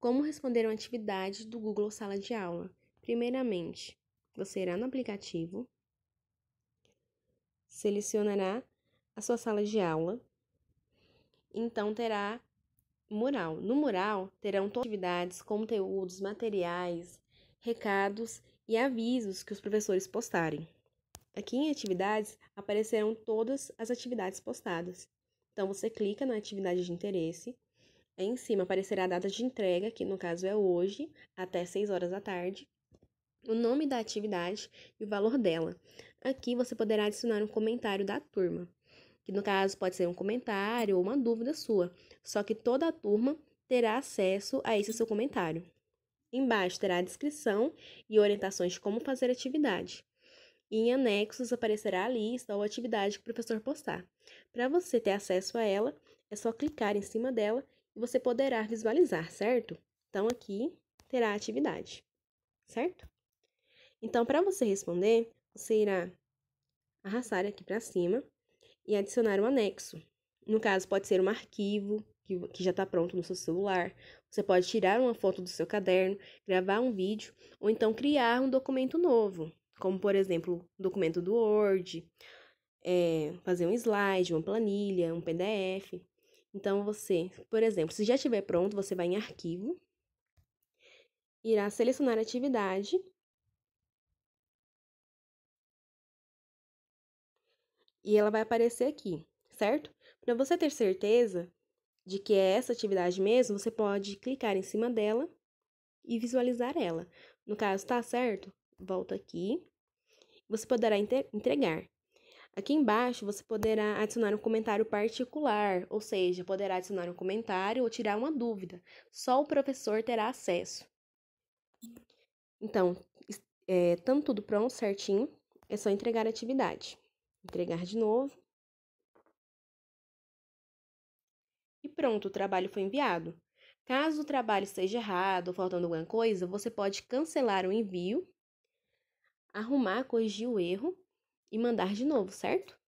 Como responder uma atividade do Google Sala de Aula? Primeiramente, você irá no aplicativo, selecionará a sua sala de aula, então terá mural. No mural terão atividades, conteúdos, materiais, recados e avisos que os professores postarem. Aqui em atividades aparecerão todas as atividades postadas. Então você clica na atividade de interesse Aí é em cima aparecerá a data de entrega, que no caso é hoje, até 6 horas da tarde, o nome da atividade e o valor dela. Aqui você poderá adicionar um comentário da turma, que no caso pode ser um comentário ou uma dúvida sua, só que toda a turma terá acesso a esse seu comentário. Embaixo terá a descrição e orientações de como fazer a atividade. E em anexos aparecerá a lista ou atividade que o professor postar. Para você ter acesso a ela, é só clicar em cima dela você poderá visualizar, certo? Então, aqui terá a atividade, certo? Então, para você responder, você irá arrastar aqui para cima e adicionar um anexo. No caso, pode ser um arquivo que, que já está pronto no seu celular. Você pode tirar uma foto do seu caderno, gravar um vídeo ou então criar um documento novo, como por exemplo, um documento do Word, é, fazer um slide, uma planilha, um PDF. Então, você, por exemplo, se já estiver pronto, você vai em arquivo, irá selecionar a atividade e ela vai aparecer aqui, certo? Para você ter certeza de que é essa atividade mesmo, você pode clicar em cima dela e visualizar ela. No caso, tá certo? Volta aqui. Você poderá entregar. Aqui embaixo você poderá adicionar um comentário particular, ou seja, poderá adicionar um comentário ou tirar uma dúvida. Só o professor terá acesso. Então, é, tanto tudo pronto, certinho, é só entregar a atividade. Entregar de novo. E pronto, o trabalho foi enviado. Caso o trabalho esteja errado ou faltando alguma coisa, você pode cancelar o envio, arrumar, corrigir o erro e mandar de novo, certo?